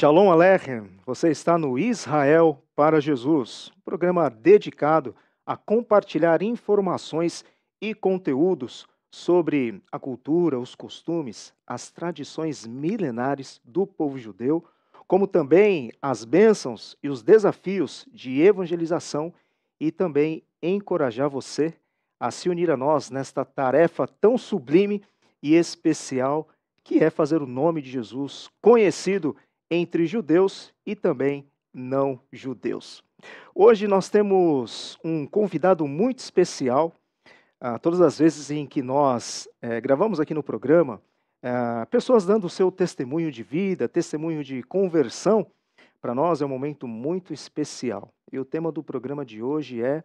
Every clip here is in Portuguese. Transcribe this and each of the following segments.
Shalom Aleichem, você está no Israel para Jesus, um programa dedicado a compartilhar informações e conteúdos sobre a cultura, os costumes, as tradições milenares do povo judeu, como também as bênçãos e os desafios de evangelização e também encorajar você a se unir a nós nesta tarefa tão sublime e especial que é fazer o nome de Jesus conhecido entre judeus e também não judeus. Hoje nós temos um convidado muito especial. Ah, todas as vezes em que nós eh, gravamos aqui no programa, eh, pessoas dando o seu testemunho de vida, testemunho de conversão, para nós é um momento muito especial. E o tema do programa de hoje é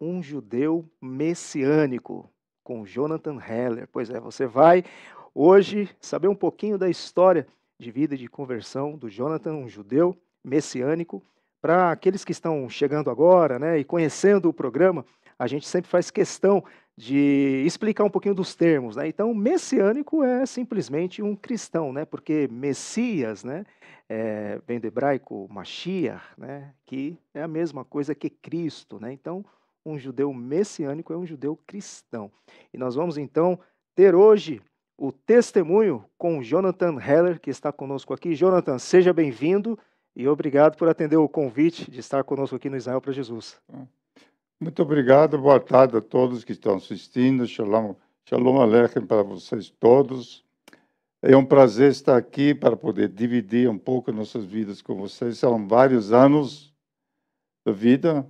Um Judeu Messiânico, com Jonathan Heller. Pois é, você vai hoje saber um pouquinho da história de vida e de conversão do Jonathan, um judeu messiânico. Para aqueles que estão chegando agora né, e conhecendo o programa, a gente sempre faz questão de explicar um pouquinho dos termos. Né? Então, messiânico é simplesmente um cristão, né? porque Messias né? É, vem do hebraico Mashiach, né? que é a mesma coisa que Cristo. Né? Então, um judeu messiânico é um judeu cristão. E nós vamos então ter hoje o testemunho com Jonathan Heller, que está conosco aqui. Jonathan, seja bem-vindo e obrigado por atender o convite de estar conosco aqui no Israel para Jesus. Muito obrigado, boa tarde a todos que estão assistindo. Shalom, shalom Aleichem para vocês todos. É um prazer estar aqui para poder dividir um pouco nossas vidas com vocês. São vários anos da vida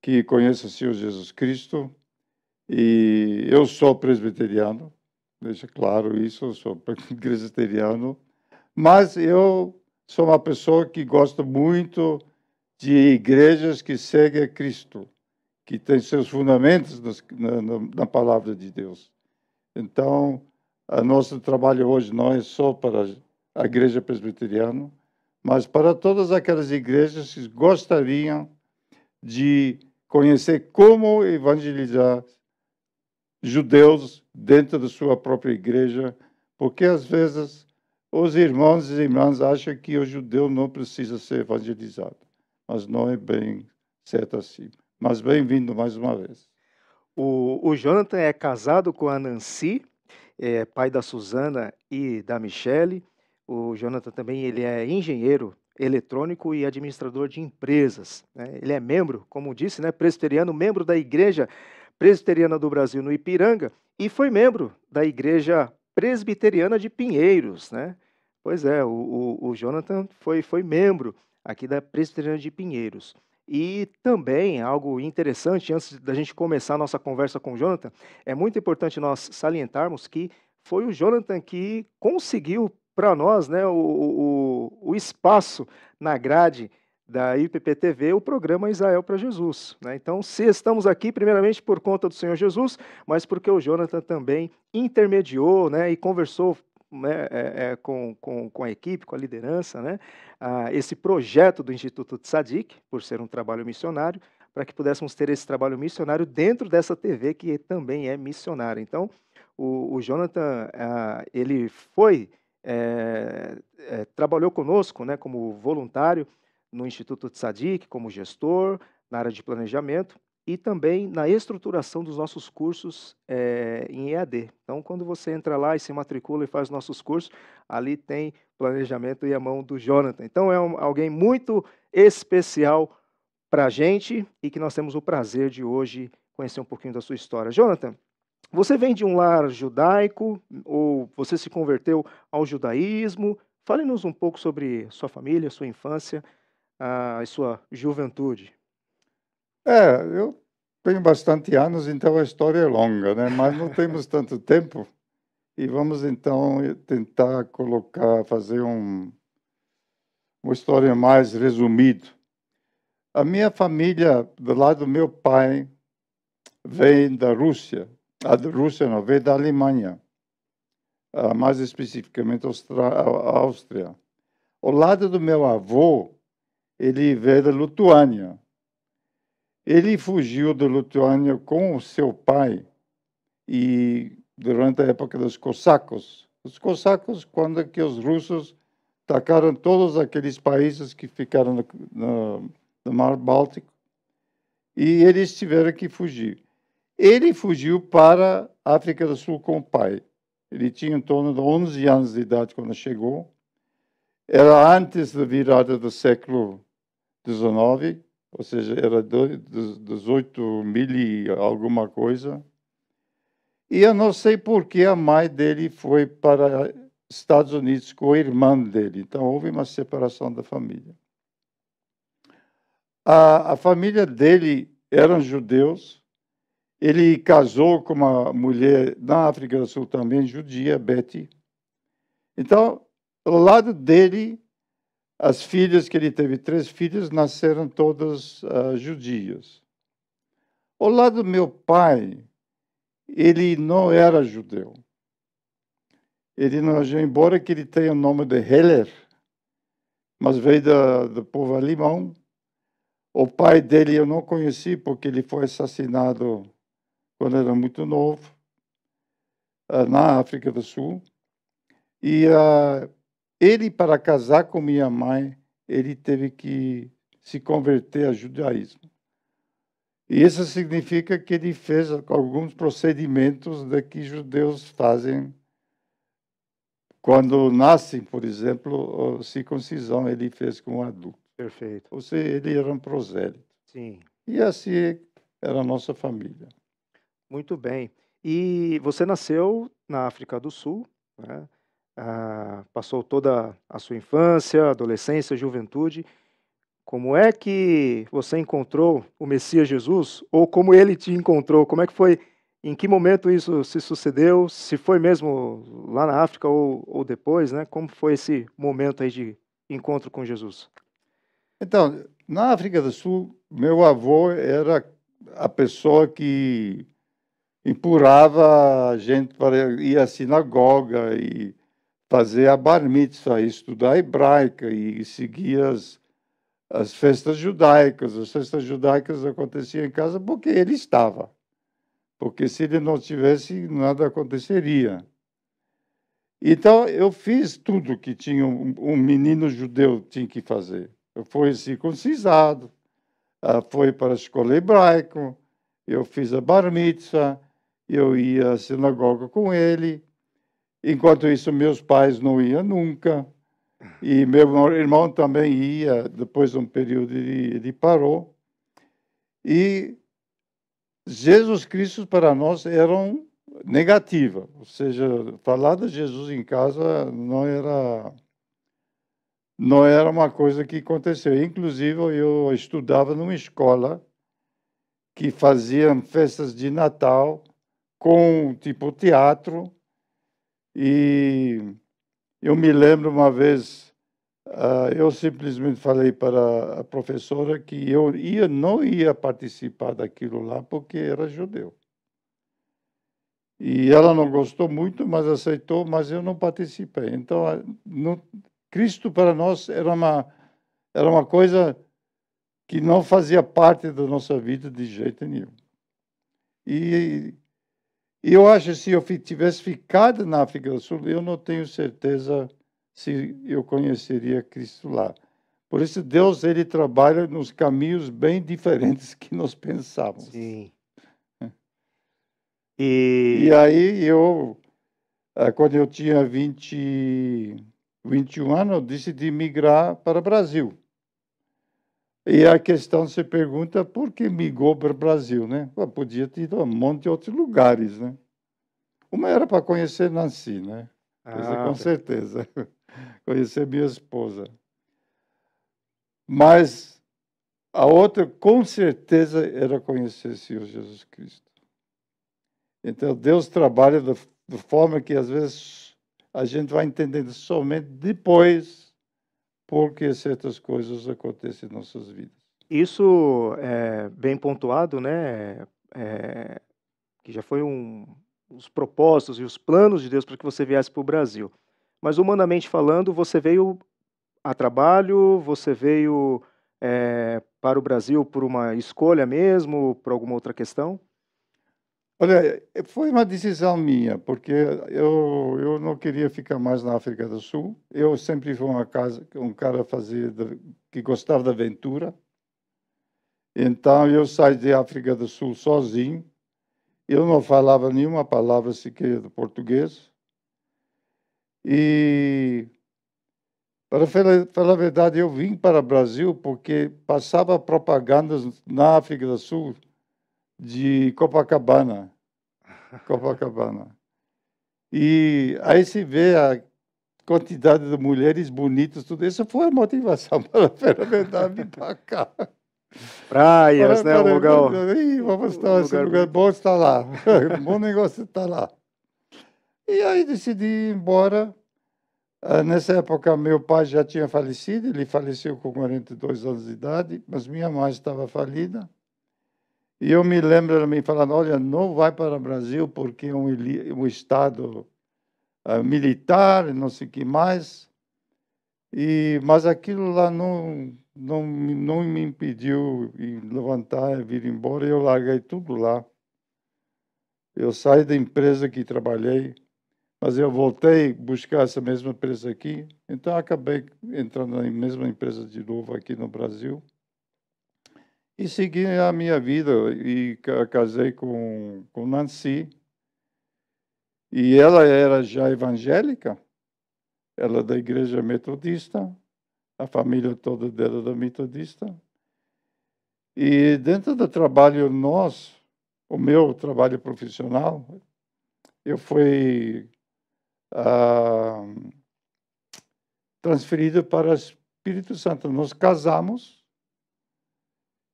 que conheço o Senhor Jesus Cristo e eu sou presbiteriano, deixa claro isso, sou presbiteriano, mas eu sou uma pessoa que gosta muito de igrejas que seguem a Cristo, que tem seus fundamentos na, na, na palavra de Deus. Então, o nosso trabalho hoje não é só para a igreja presbiteriana, mas para todas aquelas igrejas que gostariam de conhecer como evangelizar judeus dentro da sua própria igreja, porque às vezes os irmãos e irmãs acham que o judeu não precisa ser evangelizado, mas não é bem certo assim. Mas bem-vindo mais uma vez. O, o Jonathan é casado com a Nancy, é pai da Suzana e da Michele. O Jonathan também ele é engenheiro eletrônico e administrador de empresas. Né? Ele é membro, como disse, né, presbiteriano, membro da Igreja Presbiteriana do Brasil no Ipiranga e foi membro da Igreja Presbiteriana de Pinheiros, né? Pois é, o, o, o Jonathan foi, foi membro aqui da Presbiteriana de Pinheiros. E também, algo interessante, antes da gente começar a nossa conversa com o Jonathan, é muito importante nós salientarmos que foi o Jonathan que conseguiu para nós né, o, o, o, espaço na grade da IPPTV, o programa Israel para Jesus. Né? Então, se estamos aqui, primeiramente por conta do Senhor Jesus, mas porque o Jonathan também intermediou né, e conversou né, é, é, com, com, com, a equipe, com a liderança, né, esse projeto do Instituto Tzadik, por ser um trabalho missionário, para que pudéssemos ter esse trabalho missionário dentro dessa TV que também é missionária. Então, o, o Jonathan, ele foi, é, é, trabalhou conosco né, como voluntário no Instituto Tsadik como gestor, na área de planejamento e também na estruturação dos nossos cursos é, em EAD. Então, quando você entra lá e se matricula e faz nossos cursos, ali tem planejamento e a mão do Jonathan. Então, é um, alguém muito especial para a gente e que nós temos o prazer de hoje conhecer um pouquinho da sua história. Jonathan, você vem de um lar judaico ou você se converteu ao judaísmo? Fale-nos um pouco sobre sua família, sua infância a sua juventude? É, eu tenho bastante anos, então a história é longa, né? Mas não temos tanto tempo e vamos então tentar colocar, fazer um, uma história mais resumida. A minha família, do lado do meu pai, vem da Rússia, a da Rússia não, vem da Alemanha, ah, mais especificamente Austra, Áustria. O lado do meu avô ele veio da Lituânia. Ele fugiu da Lituânia com o seu pai e durante a época dos cosacos. Os cosacos quando é que os russos atacaram todos aqueles países que ficaram no, no, no Mar Báltico e eles tiveram que fugir. Ele fugiu para a África do Sul com o pai. Ele tinha em torno de 11 anos de idade quando chegou. Era antes da virada do século 19, ou seja, era 18 mil e alguma coisa. E eu não sei por que a mãe dele foi para Estados Unidos com a irmã dele. Então, houve uma separação da família. A, a família dele eram judeus. Ele casou com uma mulher na África do Sul também, judia, Betty. Então, ao lado dele as filhas que ele teve, três filhas, nasceram todas uh, judias. o lado do meu pai, ele não era judeu. Ele não, embora que ele tenha o nome de Heller, mas veio da, do povo alemão. O pai dele eu não conheci porque ele foi assassinado quando era muito novo, ah, na África do Sul. E uh, ele, para casar com minha mãe, ele teve que se converter ao judaísmo. E isso significa que ele fez alguns procedimentos de que judeus fazem quando nascem, por exemplo, a circuncisão ele fez com um adulto. Perfeito. Ou seja, ele era um prosélito. Sim. E assim era a nossa família. Muito bem. E você nasceu na África do Sul, né? passou toda a sua infância, adolescência, juventude. Como é que você encontrou o Messias Jesus? Ou como ele te encontrou? Como é que foi? Em que momento isso se sucedeu? Se foi mesmo lá na África ou, ou depois, né? Como foi esse momento aí de encontro com Jesus? Então, na África do Sul, meu avô era a pessoa que empurrava a gente para ir à sinagoga e fazer a bar mitzvah, estudar hebraica e seguir as, as festas judaicas. As festas judaicas aconteciam em casa porque ele estava. Porque se ele não tivesse, nada aconteceria. Então, eu fiz tudo que tinha um, um menino judeu tinha que fazer. Eu fui circuncisado, ah, foi para a escola hebraica, eu fiz a bar mitzvah, eu ia à sinagoga com ele, Enquanto isso, meus pais não iam nunca. E meu irmão também ia, depois de um período ele, parou. E Jesus Cristo para nós era um negativa, ou seja, falar de Jesus em casa não era não era uma coisa que aconteceu. Inclusive eu estudava numa escola que faziam festas de Natal com tipo teatro e eu me lembro uma vez, uh, eu simplesmente falei para a professora que eu ia, não ia participar daquilo lá porque era judeu. E ela não gostou muito, mas aceitou, mas eu não participei. Então, no, Cristo para nós era uma, era uma coisa que não fazia parte da nossa vida de jeito nenhum. E e Eu acho que se eu tivesse ficado na África do Sul, eu não tenho certeza se eu conheceria Cristo lá. Por isso Deus ele trabalha nos caminhos bem diferentes que nós pensávamos. Sim. E, e aí eu, ah, quando eu tinha 20, 21 anos, eu decidi migrar para o Brasil. E a questão se pergunta por que migou para o Brasil, né? podia ter ido a um monte de outros lugares, né? Uma era para conhecer Nancy, né? Ah, com certeza. conhecer minha esposa. Mas a outra, com certeza, era conhecer o Senhor Jesus Cristo. Então, Deus trabalha da forma que, às vezes, a gente vai entendendo somente depois porque certas coisas acontecem em nossas vidas. Isso é bem pontuado, né? É, que já foi um os propósitos e os planos de Deus para que você viesse para o Brasil. Mas humanamente falando, você veio a trabalho, você veio é, para o Brasil por uma escolha mesmo, por alguma outra questão? Olha, foi uma decisão minha, porque eu, eu não queria ficar mais na África do Sul. Eu sempre fui uma casa, um cara fazia, que gostava da aventura. Então, eu saí da África do Sul sozinho. Eu não falava nenhuma palavra sequer de português. E, para falar a verdade, eu vim para o Brasil porque passava propagandas na África do Sul de Copacabana. Copacabana. E aí se vê a quantidade de mulheres bonitas, tudo isso foi a motivação para a Feira vir para cá. Praias, para, né? Para, lugar. vamos estar, um assim, esse lugar, bom está lá. bom negócio está lá. E aí decidi ir embora. Ah, nessa época, meu pai já tinha falecido, ele faleceu com 42 anos de idade, mas minha mãe estava falida. E eu me lembro ela me falando, olha, não vai para o Brasil porque é um, um Estado uh, militar, não sei o que mais. E, mas aquilo lá não, não, não me impediu levantar e vir embora. Eu larguei tudo lá. Eu saí da empresa que trabalhei, mas eu voltei buscar essa mesma empresa aqui. Então acabei entrando na mesma empresa de novo aqui no Brasil e segui a minha vida e casei com, com Nancy. E ela era já evangélica, ela é da igreja metodista, a família toda dela é da metodista. E dentro do trabalho nós o meu trabalho profissional, eu fui ah, transferido para Espírito Santo. Nós casamos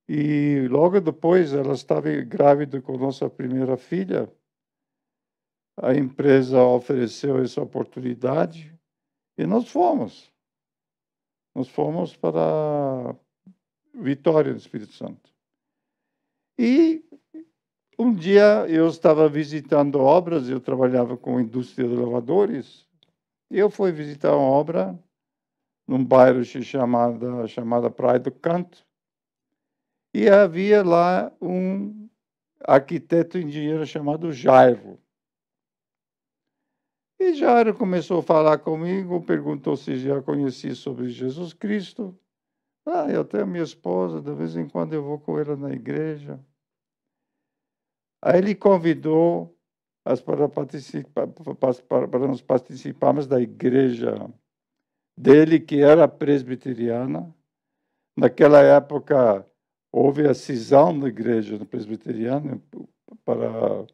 e logo depois ela estava grávida com nossa primeira filha. A empresa ofereceu essa oportunidade e nós fomos. Nós fomos para Vitória do Espírito Santo. E um dia eu estava visitando obras, eu trabalhava com a indústria de lavadores. Eu fui visitar uma obra num bairro chamada, chamada Praia do Canto. E havia lá um arquiteto engenheiro chamado Jairo. E Jairo começou a falar comigo, perguntou se já conhecia sobre Jesus Cristo. Ah, eu tenho minha esposa, de vez em quando eu vou com ela na igreja. Aí ele convidou as para, participar, para, para nós participarmos da igreja dele, que era presbiteriana. Naquela época, houve a cisão da igreja presbiteriana para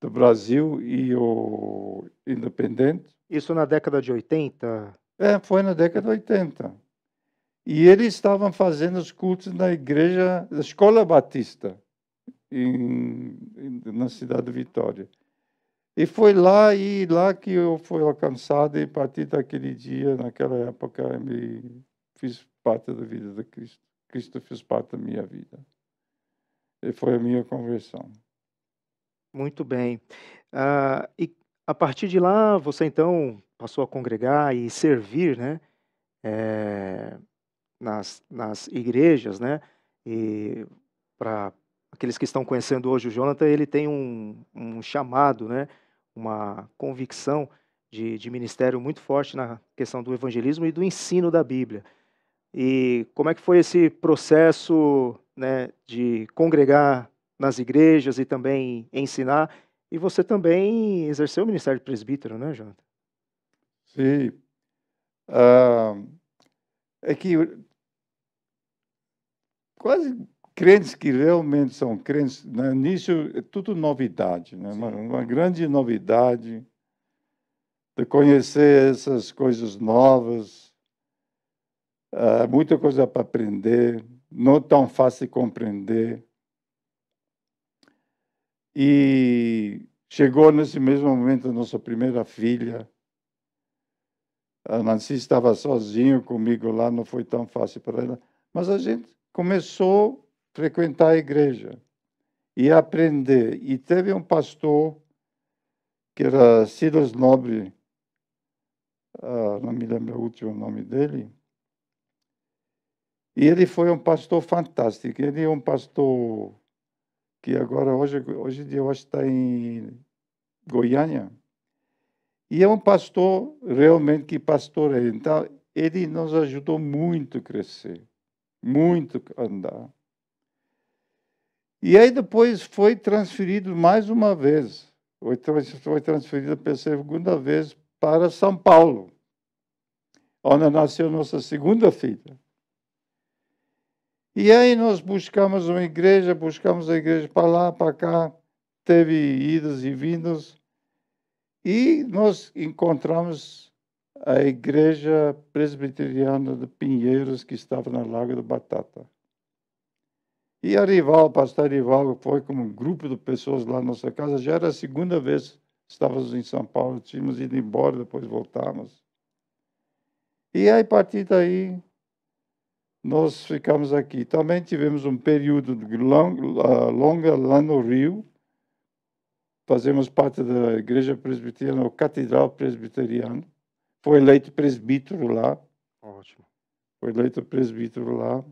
do Brasil e o independente. Isso na década de 80? É, foi na década de 80. E eles estavam fazendo os cultos na igreja da Escola Batista, em, na cidade de Vitória. E foi lá e lá que eu fui alcançado e a partir daquele dia, naquela época, me fiz parte da vida de Cristo. Cristo fez parte da minha vida. E foi a minha conversão. Muito bem. Uh, e a partir de lá, você então passou a congregar e servir, né? É, nas, nas igrejas, né? E para aqueles que estão conhecendo hoje o Jonathan, ele tem um, um chamado, né? Uma convicção de, de ministério muito forte na questão do evangelismo e do ensino da Bíblia. E como é que foi esse processo né, de congregar nas igrejas e também ensinar? E você também exerceu o ministério de presbítero, né, Jonathan? Sim. Uh, é que quase crentes que realmente são crentes, no né, início é tudo novidade, né? Uma, uma, grande novidade de conhecer essas coisas novas, ah, muita coisa para aprender, não tão fácil compreender. E chegou nesse mesmo momento a nossa primeira filha. A Nancy estava sozinha comigo lá, não foi tão fácil para ela. Mas a gente começou a frequentar a igreja e a aprender. E teve um pastor, que era Silas Nobre, uh, não me lembro o último nome dele, e ele foi um pastor fantástico. Ele é um pastor que agora, hoje, hoje em dia, eu acho está em Goiânia. E é um pastor realmente que pastoreia. É. Então, ele nos ajudou muito a crescer, muito a andar. E aí depois foi transferido mais uma vez, foi transferido pela segunda vez para São Paulo, onde nasceu nossa segunda filha. E aí nós buscamos uma igreja, buscamos a igreja para lá, para cá, teve idas e vindas, e nós encontramos a igreja presbiteriana de Pinheiros, que estava na Lago da Batata. E a rival, o pastor Rival, foi com um grupo de pessoas lá na nossa casa, já era a segunda vez que estávamos em São Paulo, tínhamos ido embora, depois voltamos. E aí, a partir daí, nós ficamos aqui. Também tivemos um período long, ah, longa lá no Rio. Fazemos parte da Igreja Presbiteriana, ou Catedral Presbiteriana. Foi eleito presbítero lá. Ótimo. Foi eleito presbítero lá.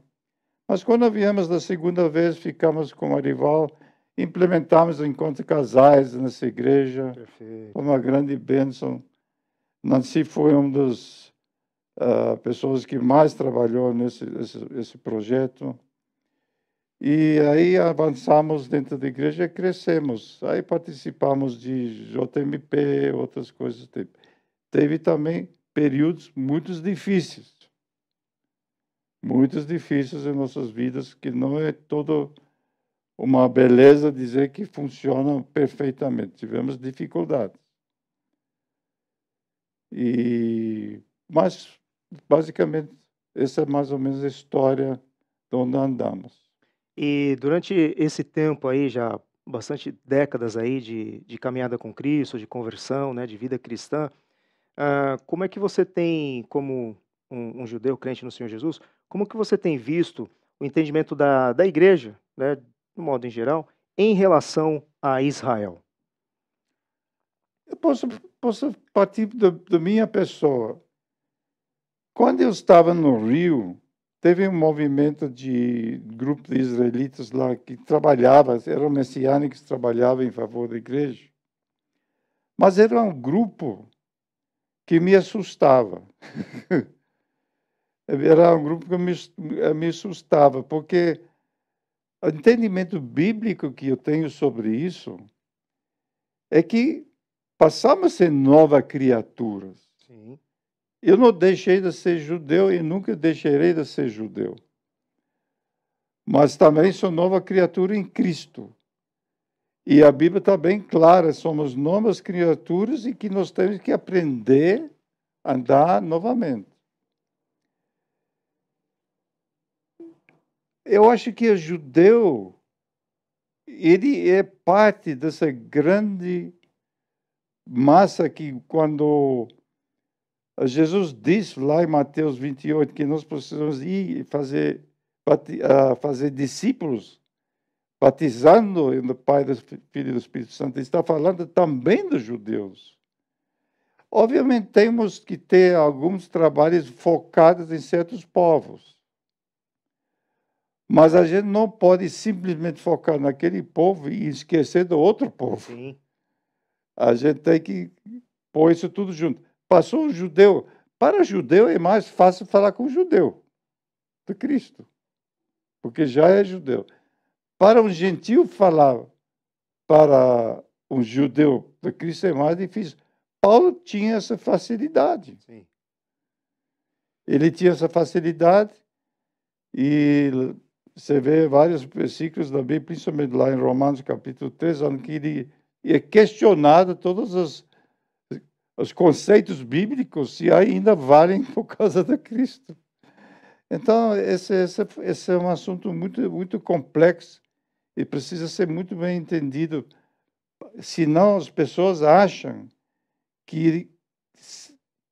Mas quando viemos da segunda vez, ficamos com o Arival, implementamos o encontro de casais nessa igreja. Perfeito. Foi uma grande bênção. Nancy foi um dos uh, pessoas que mais trabalhou nesse esse, esse projeto. E aí avançamos dentro da igreja e crescemos. Aí participamos de JMP, outras coisas. Teve, teve também períodos muito difíceis. Muito difíceis em nossas vidas, que não é todo uma beleza dizer que funciona perfeitamente. Tivemos dificuldades. E mas basicamente, essa é mais ou menos a história de onde andamos. E durante esse tempo aí, já bastante décadas aí de, de caminhada com Cristo, de conversão, né, de vida cristã, uh, como é que você tem, como um, um, judeu crente no Senhor Jesus, como que você tem visto o entendimento da, da igreja, né, no modo em geral, em relação a Israel? Eu posso, posso partir da, da minha pessoa. Quando eu estava no Rio, teve um movimento de grupo de israelitas lá que trabalhava, eram messiânicos que trabalhavam em favor da igreja. Mas era um grupo que me assustava. era um grupo que me, me assustava, porque o entendimento bíblico que eu tenho sobre isso é que passamos a ser novas criaturas. Eu não deixei de ser judeu e nunca deixarei de ser judeu. Mas também sou nova criatura em Cristo. E a Bíblia está bem clara: somos novas criaturas e que nós temos que aprender a andar novamente. Eu acho que o judeu ele é parte dessa grande massa que quando Jesus diz lá em Mateus 28 que nós precisamos ir fazer, ah, fazer discípulos, batizando no Pai, do Filho e do Espírito Santo. Ele está falando também dos judeus. Obviamente, temos que ter alguns trabalhos focados em certos povos. Mas a gente não pode simplesmente focar naquele povo e esquecer do outro povo. Sim. A gente tem que pôr isso tudo junto passou um judeu. Para judeu é mais fácil falar com judeu do Cristo, porque já é judeu. Para um gentil falar para um judeu do Cristo é mais difícil. Paulo tinha essa facilidade. Sim. Ele tinha essa facilidade e você vê vários versículos da Bíblia, principalmente lá em Romanos capítulo 3, onde ele é questionado todas as os conceitos bíblicos se ainda valem por causa de Cristo. Então, esse, esse, esse é um assunto muito, muito complexo e precisa ser muito bem entendido. Senão, as pessoas acham que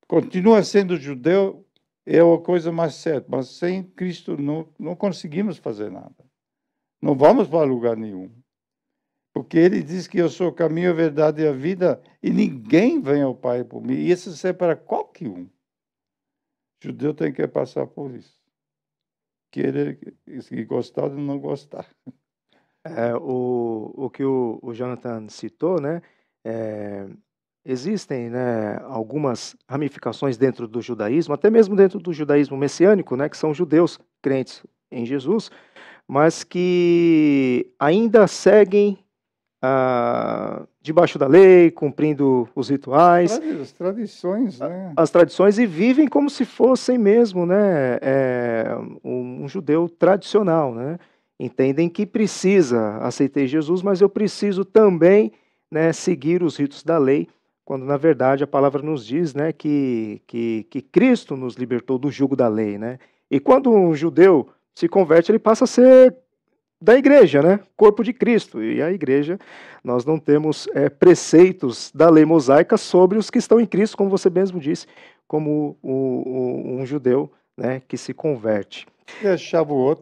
continua sendo judeu é a coisa mais certa, mas sem Cristo não, não conseguimos fazer nada. Não vamos para lugar nenhum. Porque ele diz que eu sou o caminho, a verdade e a vida, e ninguém vem ao Pai por mim. E isso é para qualquer um. judeu tem que passar por isso. Querer e gostar ou não gostar. É, o, o que o, o Jonathan citou, né? É, existem né, algumas ramificações dentro do judaísmo, até mesmo dentro do judaísmo messiânico, né, que são judeus crentes em Jesus, mas que ainda seguem ah, debaixo da lei, cumprindo os rituais. As tradições, né? As tradições e vivem como se fossem mesmo, né? É, um, um, judeu tradicional, né? Entendem que precisa, aceitar Jesus, mas eu preciso também né, seguir os ritos da lei, quando na verdade a palavra nos diz né, que, que, que Cristo nos libertou do jugo da lei, né? E quando um judeu se converte, ele passa a ser da igreja, né? Corpo de Cristo. E a igreja, nós não temos é, preceitos da lei mosaica sobre os que estão em Cristo, como você mesmo disse, como o, o, um judeu né, que se converte. E a Shavuot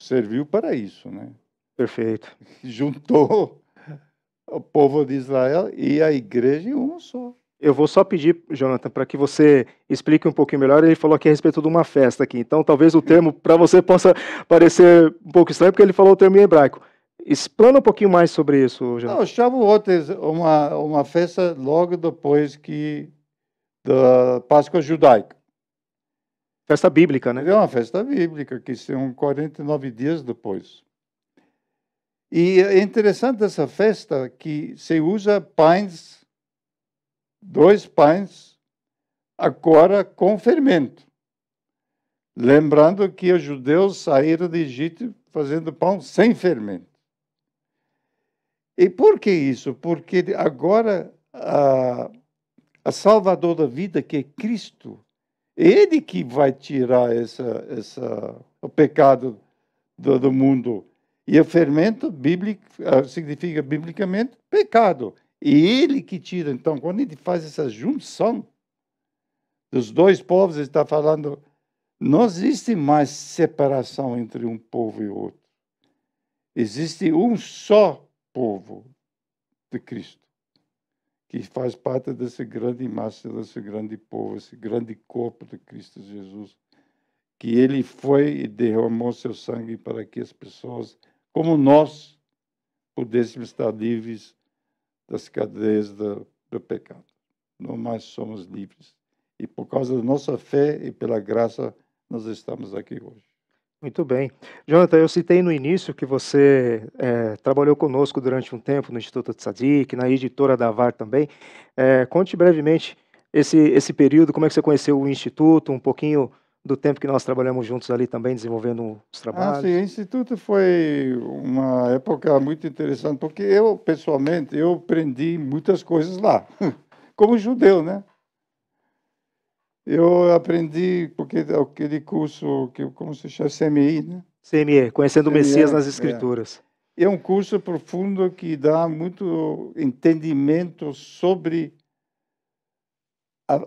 serviu para isso, né? Perfeito. Juntou o povo de Israel e a igreja em um só. Eu vou só pedir, Jonathan, para que você explique um pouquinho melhor. Ele falou aqui a respeito de uma festa aqui. Então, talvez o termo para você possa parecer um pouco estranho, porque ele falou o termo em hebraico. Explana um pouquinho mais sobre isso, Jonathan. Não, Shavuot é uma, uma festa logo depois que da Páscoa judaica. Festa bíblica, né? É uma festa bíblica, que são 49 dias depois. E é interessante essa festa que se usa pães dois pães, agora com fermento. Lembrando que os judeus saíram do Egito fazendo pão sem fermento. E por que isso? Porque agora a, a Salvador da vida, que é Cristo, é Ele que vai tirar essa, essa, o pecado do, do mundo. E o fermento bíblico, ah, significa biblicamente pecado. E ele que tira. Então, quando ele faz essa junção dos dois povos, ele está falando: não existe mais separação entre um povo e outro. Existe um só povo de Cristo, que faz parte dessa grande massa, desse grande povo, esse grande corpo de Cristo Jesus, que ele foi e derramou seu sangue para que as pessoas, como nós, pudéssemos estar livres das cadeias do, do pecado. Não mais somos livres. E por causa da nossa fé e pela graça, nós estamos aqui hoje. Muito bem. Jonathan, eu citei no início que você é, trabalhou conosco durante um tempo no Instituto Tzadik, na editora da VAR também. É, conte brevemente esse, esse período, como é que você conheceu o Instituto, um pouquinho do tempo que nós trabalhamos juntos ali também, desenvolvendo os ah, trabalhos? Ah, sim, o Instituto foi uma época muito interessante, porque eu, pessoalmente, eu aprendi muitas coisas lá, como judeu, né? Eu aprendi, porque é aquele curso, que, como se chama, CMI, né? CME, Conhecendo CME, o Messias nas é. Escrituras. É. é um curso profundo que dá muito entendimento sobre a,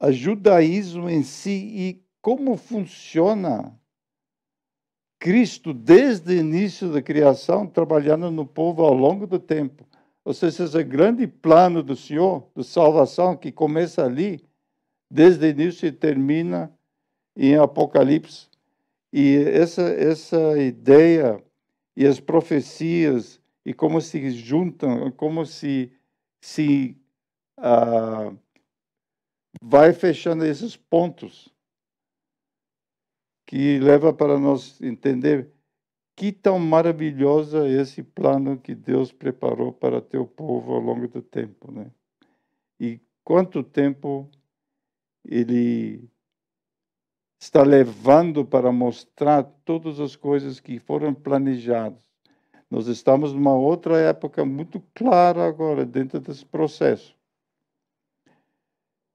a judaísmo em si e como funciona Cristo desde o início da criação, trabalhando no povo ao longo do tempo. Ou seja, esse é grande plano do Senhor, de salvação, que começa ali, desde o início e termina em Apocalipse. E essa, essa ideia e as profecias e como se juntam, como se, se uh, vai fechando esses pontos que leva para nós entender que tão maravilhosa é esse plano que Deus preparou para teu povo ao longo do tempo, né? E quanto tempo ele está levando para mostrar todas as coisas que foram planejadas. Nós estamos numa outra época muito clara agora dentro desse processo.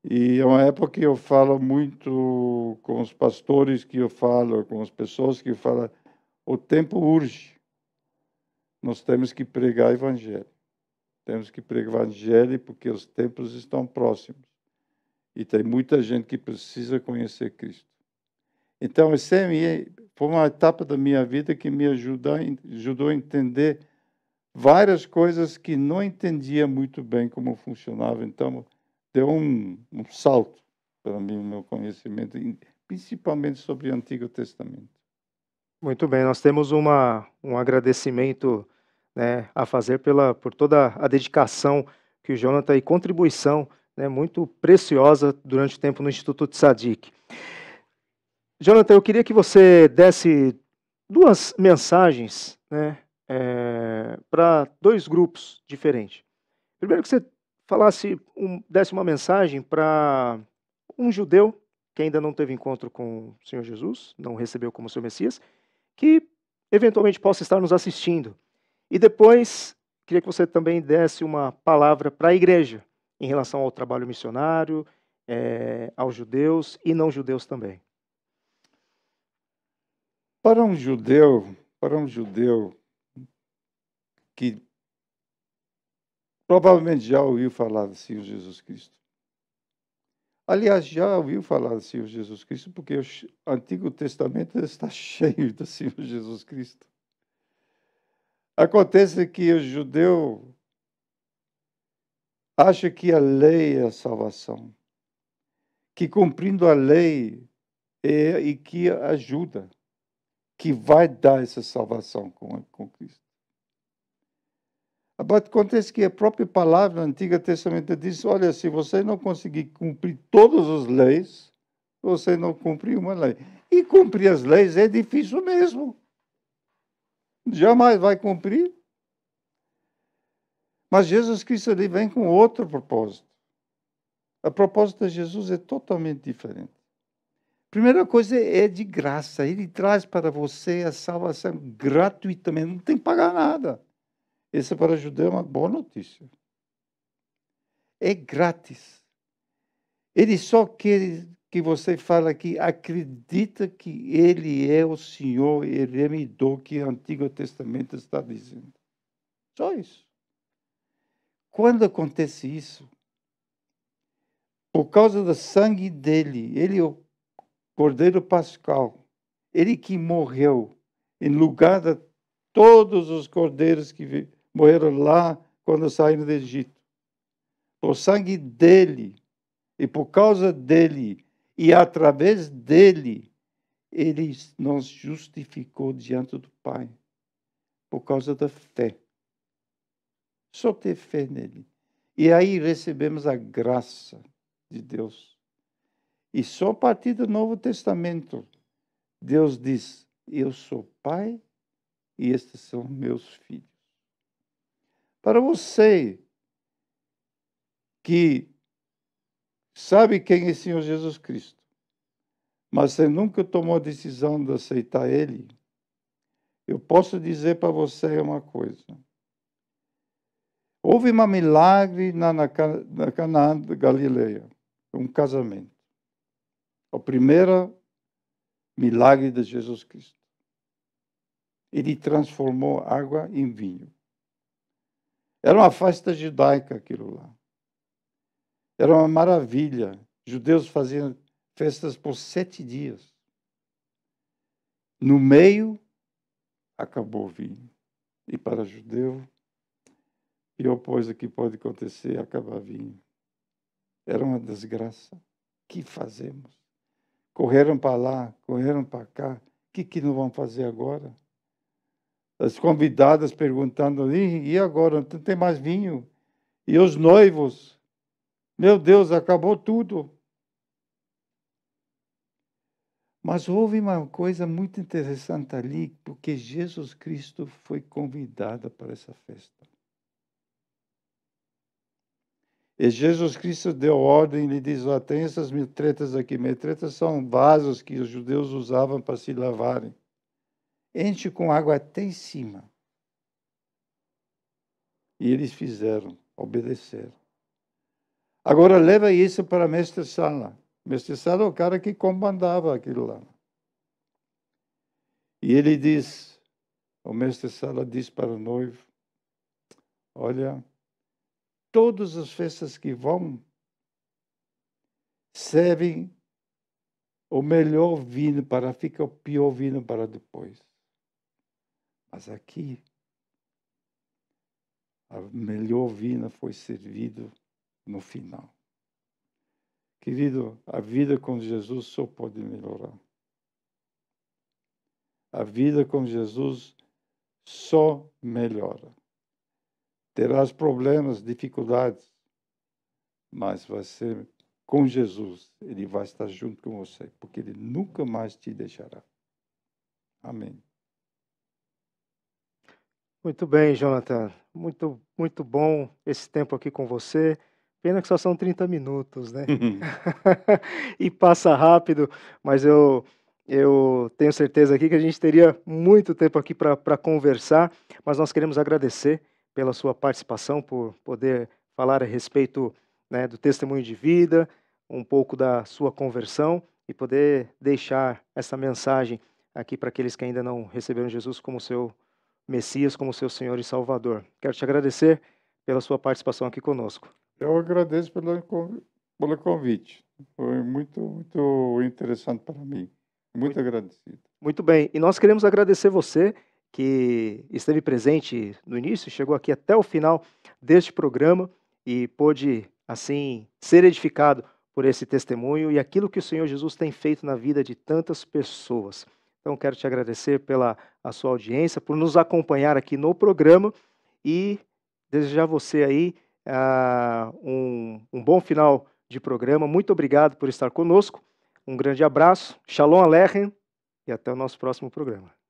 E é uma época que eu falo muito com os pastores que eu falo, com as pessoas que falam, o tempo urge. Nós temos que pregar evangelho. Temos que pregar evangelho porque os tempos estão próximos. E tem muita gente que precisa conhecer Cristo. Então, esse é foi uma etapa da minha vida que me ajudou, ajudou a entender várias coisas que não entendia muito bem como funcionava. Então, deu um, um salto para mim o meu conhecimento, principalmente sobre o Antigo Testamento. Muito bem, nós temos uma, um agradecimento né, a fazer pela, por toda a dedicação que o Jonathan e contribuição né, muito preciosa durante o tempo no Instituto Tzadik. Jonathan, eu queria que você desse duas mensagens né, é, para dois grupos diferentes. Primeiro que você falasse, um, desse uma mensagem para um judeu que ainda não teve encontro com o Senhor Jesus, não recebeu como seu Messias, que eventualmente possa estar nos assistindo. E depois, queria que você também desse uma palavra para a igreja em relação ao trabalho missionário, é, aos judeus e não judeus também. Para um judeu, para um judeu que Provavelmente já ouviu falar do Senhor Jesus Cristo. Aliás, já ouviu falar do Senhor Jesus Cristo, porque o Antigo Testamento está cheio do Senhor Jesus Cristo. Acontece que o judeu acha que a lei é a salvação, que cumprindo a lei é e que ajuda, que vai dar essa salvação com, com Cristo. Acontece que a própria palavra Antiga Testamento diz: olha, se você não conseguir cumprir todas as leis, você não cumpriu uma lei. E cumprir as leis é difícil mesmo. Jamais vai cumprir. Mas Jesus Cristo ali vem com outro propósito. A proposta de Jesus é totalmente diferente. Primeira coisa é de graça. Ele traz para você a salvação gratuitamente. Não tem que pagar nada. Isso para o judeu é uma boa notícia. É grátis. Ele só quer que você fale que acredita que ele é o Senhor e remidor que o Antigo Testamento está dizendo. Só isso. Quando acontece isso, por causa do sangue dele, ele é o Cordeiro Pascal, ele que morreu em lugar de todos os cordeiros que morreram lá quando saíram do Egito. Por sangue dele, e por causa dele, e através dele, ele nos justificou diante do Pai, por causa da fé. Só ter fé nele. E aí recebemos a graça de Deus. E só a partir do Novo Testamento, Deus diz: Eu sou Pai e estes são meus filhos. Para você que sabe quem é o Senhor Jesus Cristo, mas você nunca tomou a decisão de aceitar Ele, eu posso dizer para você uma coisa. Houve um milagre na, na, na Canaã de Galileia, um casamento. O primeiro milagre de Jesus Cristo. Ele transformou água em vinho. Era uma festa judaica aquilo lá. Era uma maravilha. Judeus faziam festas por sete dias. No meio, acabou o vinho. E para judeu, pior coisa que pode acontecer é acabar vinho. Era uma desgraça. que fazemos? Correram para lá, correram para cá. O que, que não vão fazer agora? as convidadas perguntando, ali e agora? Não tem mais vinho. E os noivos, meu Deus, acabou tudo. Mas houve uma coisa muito interessante ali, porque Jesus Cristo foi convidado para essa festa. E Jesus Cristo deu ordem, ele diz: ó, tem essas metretas aqui. Metretas são vasos que os judeus usavam para se lavarem enche com água até em cima. E eles fizeram, obedeceram. Agora leva isso para mestre Sala. Mestre Sala é o cara que comandava aquilo lá. E ele diz, o mestre Sala diz para o noivo, olha, todas as festas que vão servem o melhor vinho para ficar o pior vinho para depois. Mas aqui, a melhor vina foi servido no final. Querido, a vida com Jesus só pode melhorar. A vida com Jesus só melhora. Terás problemas, dificuldades, mas vai ser com Jesus. Ele vai estar junto com você, porque ele nunca mais te deixará. Amém. Muito bem, Jonathan. Muito, muito bom esse tempo aqui com você. Pena que só são 30 minutos, né? Uhum. e passa rápido, mas eu, eu tenho certeza aqui que a gente teria muito tempo aqui para conversar, mas nós queremos agradecer pela sua participação, por poder falar a respeito né, do testemunho de vida, um pouco da sua conversão e poder deixar essa mensagem aqui para aqueles que ainda não receberam Jesus como seu Messias como seu Senhor e Salvador. Quero te agradecer pela sua participação aqui conosco. Eu agradeço pelo, pelo convite. Foi muito, muito interessante para mim. Muito, muito agradecido. Muito bem. E nós queremos agradecer você que esteve presente no início, chegou aqui até o final deste programa e pôde, assim, ser edificado por esse testemunho e aquilo que o Senhor Jesus tem feito na vida de tantas pessoas. Então, quero te agradecer pela a sua audiência, por nos acompanhar aqui no programa e desejar você aí uh, um, um bom final de programa. Muito obrigado por estar conosco. Um grande abraço, Shalom Aleichem e até o nosso próximo programa.